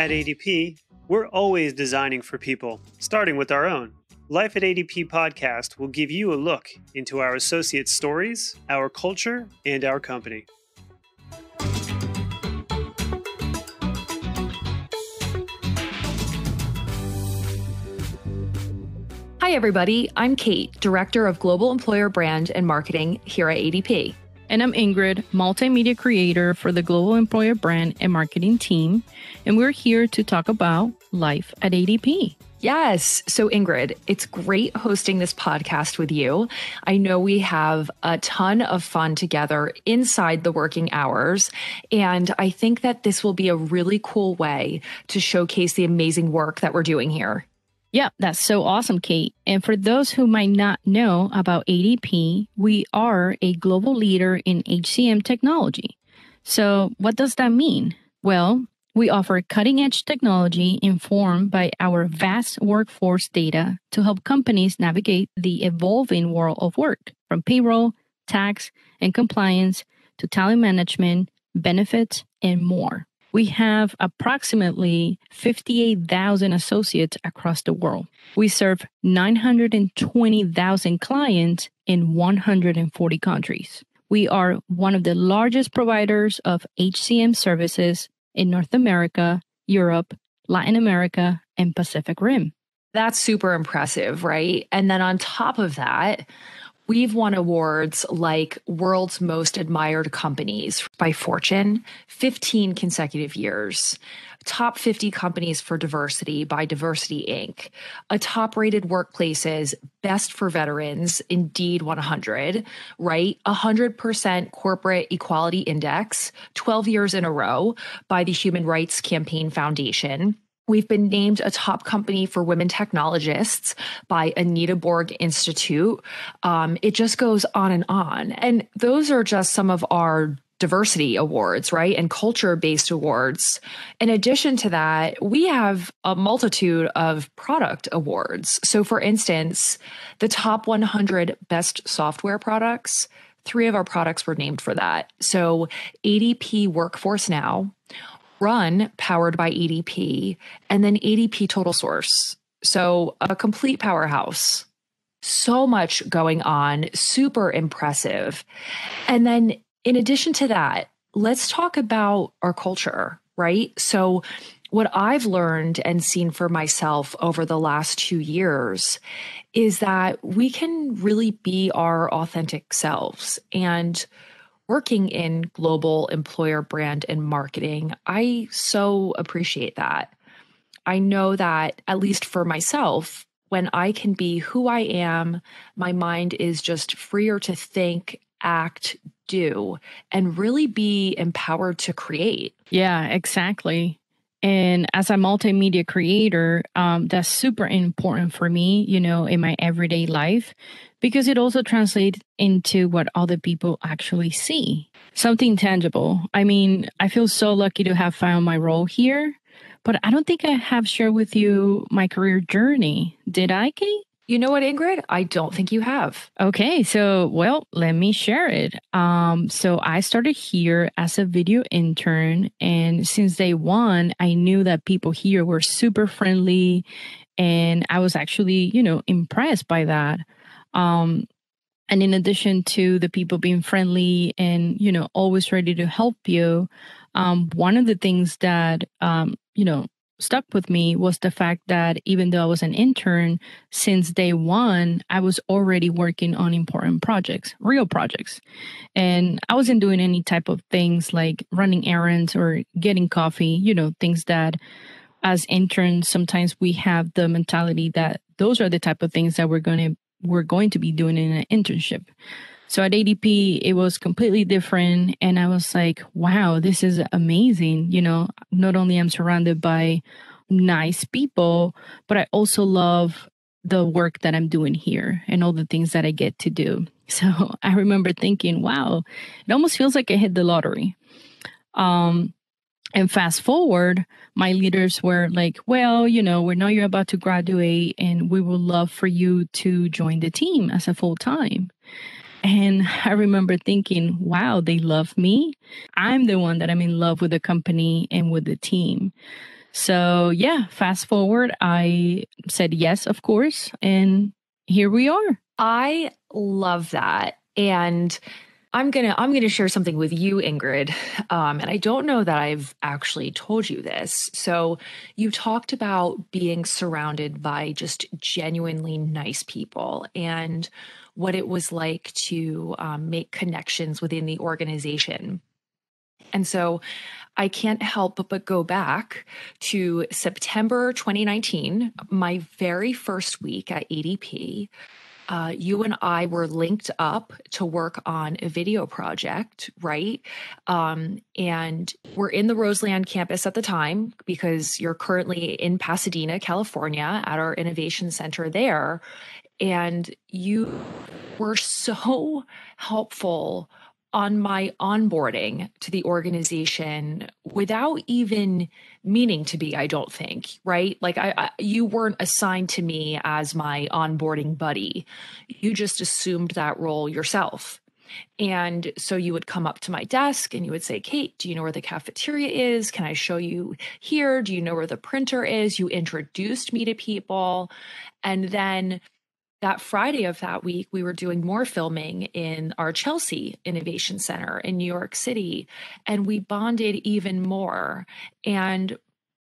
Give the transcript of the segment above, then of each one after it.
At ADP, we're always designing for people, starting with our own. Life at ADP podcast will give you a look into our associates' stories, our culture, and our company. Hi, everybody. I'm Kate, Director of Global Employer Brand and Marketing here at ADP. And I'm Ingrid, multimedia creator for the Global Employer Brand and Marketing Team. And we're here to talk about life at ADP. Yes. So, Ingrid, it's great hosting this podcast with you. I know we have a ton of fun together inside the working hours. And I think that this will be a really cool way to showcase the amazing work that we're doing here. Yeah, that's so awesome, Kate. And for those who might not know about ADP, we are a global leader in HCM technology. So, what does that mean? Well, we offer cutting edge technology informed by our vast workforce data to help companies navigate the evolving world of work from payroll, tax, and compliance to talent management, benefits, and more. We have approximately 58,000 associates across the world. We serve 920,000 clients in 140 countries. We are one of the largest providers of HCM services in North America, Europe, Latin America, and Pacific Rim. That's super impressive, right? And then on top of that, We've won awards like World's Most Admired Companies by Fortune 15 consecutive years, Top 50 Companies for Diversity by Diversity Inc., a top rated workplaces best for veterans, Indeed 100, right? 100% corporate equality index, 12 years in a row by the Human Rights Campaign Foundation. We've been named a top company for women technologists by Anita Borg Institute. Um, it just goes on and on. And those are just some of our diversity awards, right? And culture based awards. In addition to that, we have a multitude of product awards. So, for instance, the top 100 best software products, three of our products were named for that. So, ADP Workforce Now, run powered by EDP and then EDP total source. So a complete powerhouse. So much going on, super impressive. And then in addition to that, let's talk about our culture, right? So what I've learned and seen for myself over the last two years is that we can really be our authentic selves. And working in global employer brand and marketing, I so appreciate that. I know that, at least for myself, when I can be who I am, my mind is just freer to think, act, do, and really be empowered to create. Yeah, exactly and as a multimedia creator um, that's super important for me you know in my everyday life because it also translates into what other people actually see something tangible i mean i feel so lucky to have found my role here but i don't think i have shared with you my career journey did i kate you know what, Ingrid? I don't think you have. Okay. So, well, let me share it. Um, so, I started here as a video intern. And since day one, I knew that people here were super friendly. And I was actually, you know, impressed by that. Um, and in addition to the people being friendly and, you know, always ready to help you, um, one of the things that, um, you know, stuck with me was the fact that even though I was an intern, since day one, I was already working on important projects, real projects. And I wasn't doing any type of things like running errands or getting coffee, you know, things that as interns, sometimes we have the mentality that those are the type of things that we're going to we're going to be doing in an internship. So at ADP, it was completely different. And I was like, wow, this is amazing. You know, not only I'm surrounded by nice people, but I also love the work that I'm doing here and all the things that I get to do. So I remember thinking, wow, it almost feels like I hit the lottery. Um, and fast forward, my leaders were like, well, you know, we know you're about to graduate and we would love for you to join the team as a full time. And I remember thinking, wow, they love me. I'm the one that I'm in love with the company and with the team. So, yeah, fast forward, I said yes, of course. And here we are. I love that. And I'm gonna I'm gonna share something with you, Ingrid, um, and I don't know that I've actually told you this. So you talked about being surrounded by just genuinely nice people and what it was like to um, make connections within the organization. And so I can't help but go back to September 2019, my very first week at ADP uh, you and I were linked up to work on a video project, right? Um, and we're in the Roseland campus at the time because you're currently in Pasadena, California, at our innovation center there. And you were so helpful on my onboarding to the organization without even meaning to be i don't think right like I, I, you weren't assigned to me as my onboarding buddy you just assumed that role yourself and so you would come up to my desk and you would say kate do you know where the cafeteria is can i show you here do you know where the printer is you introduced me to people and then that Friday of that week, we were doing more filming in our Chelsea Innovation Center in New York City, and we bonded even more. And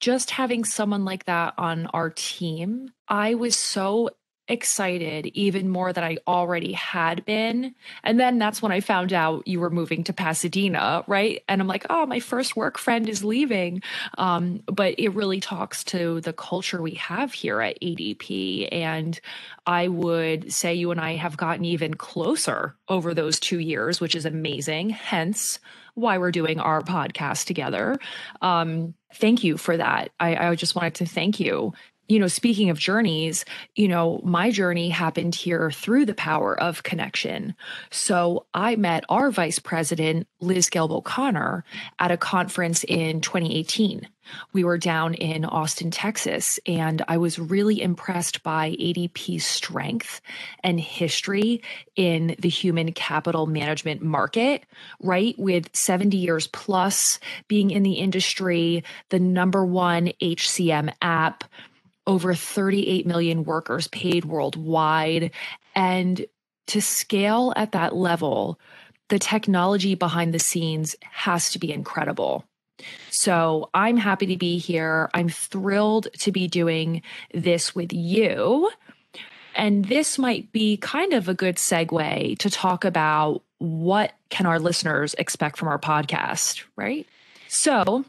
just having someone like that on our team, I was so excited even more than I already had been. And then that's when I found out you were moving to Pasadena, right? And I'm like, oh, my first work friend is leaving. Um, but it really talks to the culture we have here at ADP. And I would say you and I have gotten even closer over those two years, which is amazing. Hence, why we're doing our podcast together. Um, thank you for that. I, I just wanted to thank you you know, speaking of journeys, you know, my journey happened here through the power of connection. So I met our vice president, Liz Gelb O'Connor, at a conference in 2018. We were down in Austin, Texas, and I was really impressed by ADP's strength and history in the human capital management market, right? With 70 years plus being in the industry, the number one HCM app, over 38 million workers paid worldwide. And to scale at that level, the technology behind the scenes has to be incredible. So I'm happy to be here. I'm thrilled to be doing this with you. And this might be kind of a good segue to talk about what can our listeners expect from our podcast, right? So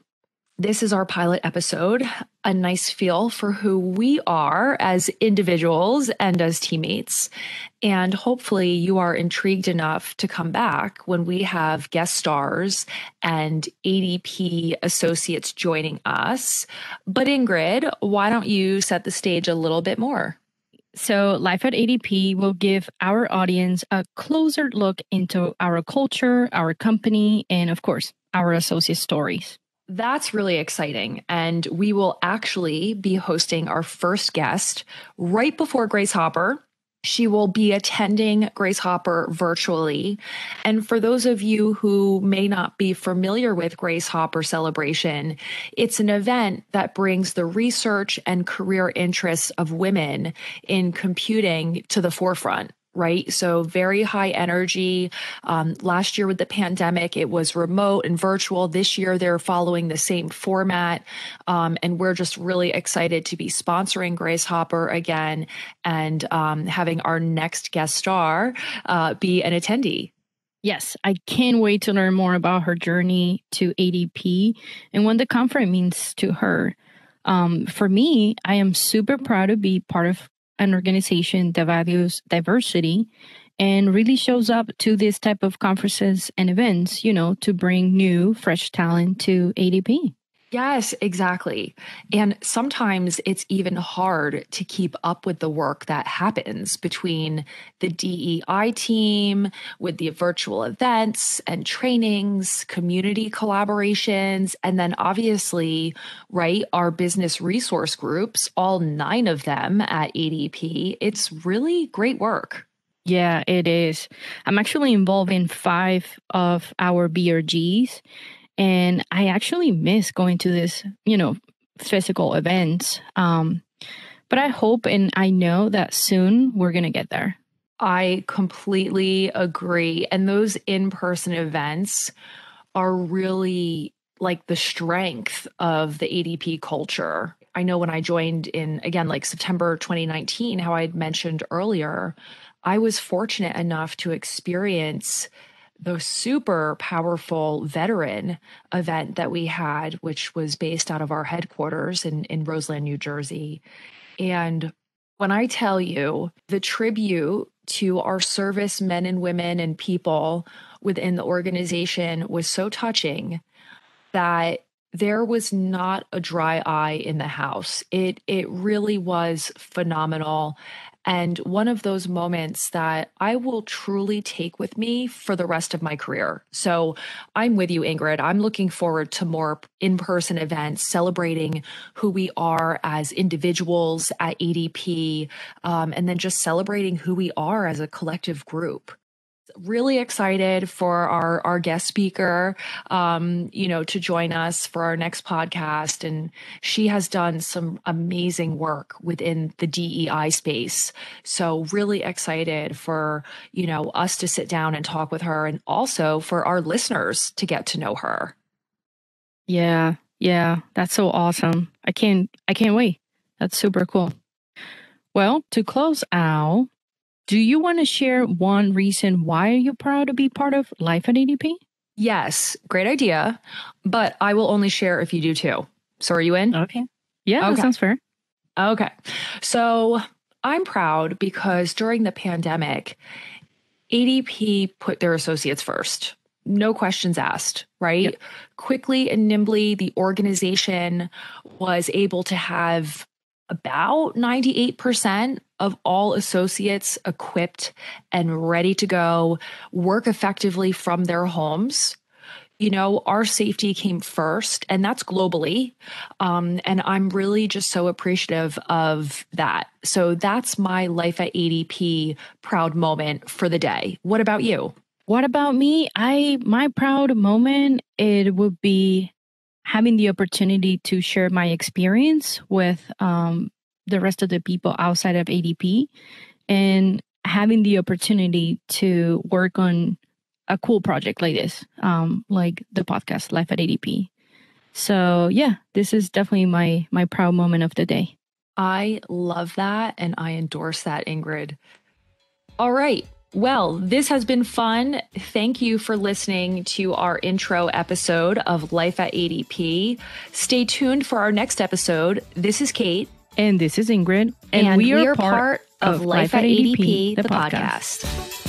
this is our pilot episode, a nice feel for who we are as individuals and as teammates. And hopefully, you are intrigued enough to come back when we have guest stars and ADP associates joining us. But, Ingrid, why don't you set the stage a little bit more? So, Life at ADP will give our audience a closer look into our culture, our company, and of course, our associate stories. That's really exciting. And we will actually be hosting our first guest right before Grace Hopper. She will be attending Grace Hopper virtually. And for those of you who may not be familiar with Grace Hopper Celebration, it's an event that brings the research and career interests of women in computing to the forefront right? So very high energy. Um, last year with the pandemic, it was remote and virtual. This year, they're following the same format. Um, and we're just really excited to be sponsoring Grace Hopper again and um, having our next guest star uh, be an attendee. Yes, I can't wait to learn more about her journey to ADP and what the conference means to her. Um, for me, I am super proud to be part of an organization that values diversity and really shows up to this type of conferences and events, you know, to bring new, fresh talent to ADP. Yes, exactly. And sometimes it's even hard to keep up with the work that happens between the DEI team, with the virtual events and trainings, community collaborations, and then obviously, right, our business resource groups, all nine of them at ADP. It's really great work. Yeah, it is. I'm actually involved in five of our BRGs and I actually miss going to this, you know, physical events. Um, but I hope and I know that soon we're going to get there. I completely agree. And those in person events are really like the strength of the ADP culture. I know when I joined in, again, like September 2019, how I had mentioned earlier, I was fortunate enough to experience the super powerful veteran event that we had, which was based out of our headquarters in, in Roseland, New Jersey. And when I tell you the tribute to our service men and women and people within the organization was so touching that there was not a dry eye in the house. It it really was phenomenal and one of those moments that I will truly take with me for the rest of my career. So I'm with you, Ingrid. I'm looking forward to more in person events celebrating who we are as individuals at ADP, um, and then just celebrating who we are as a collective group really excited for our our guest speaker um, you know to join us for our next podcast and she has done some amazing work within the DEI space so really excited for you know us to sit down and talk with her and also for our listeners to get to know her yeah yeah that's so awesome i can't i can't wait that's super cool well to close out do you want to share one reason why you're proud to be part of Life at ADP? Yes, great idea. But I will only share if you do too. So are you in? Okay. Yeah, okay. that sounds fair. Okay. So I'm proud because during the pandemic, ADP put their associates first. No questions asked, right? Yep. Quickly and nimbly, the organization was able to have about 98% of all associates equipped and ready to go, work effectively from their homes. You know, our safety came first, and that's globally. Um, and I'm really just so appreciative of that. So that's my life at ADP proud moment for the day. What about you? What about me? I my proud moment it would be having the opportunity to share my experience with um, the rest of the people outside of ADP and having the opportunity to work on a cool project like this, um, like the podcast Life at ADP. So yeah, this is definitely my my proud moment of the day. I love that and I endorse that, Ingrid. All right. Well, this has been fun. Thank you for listening to our intro episode of Life at ADP. Stay tuned for our next episode. This is Kate. And this is Ingrid. And, and we, are we, are part, part of, Life, at ADP, ADP the, the, podcast. podcast.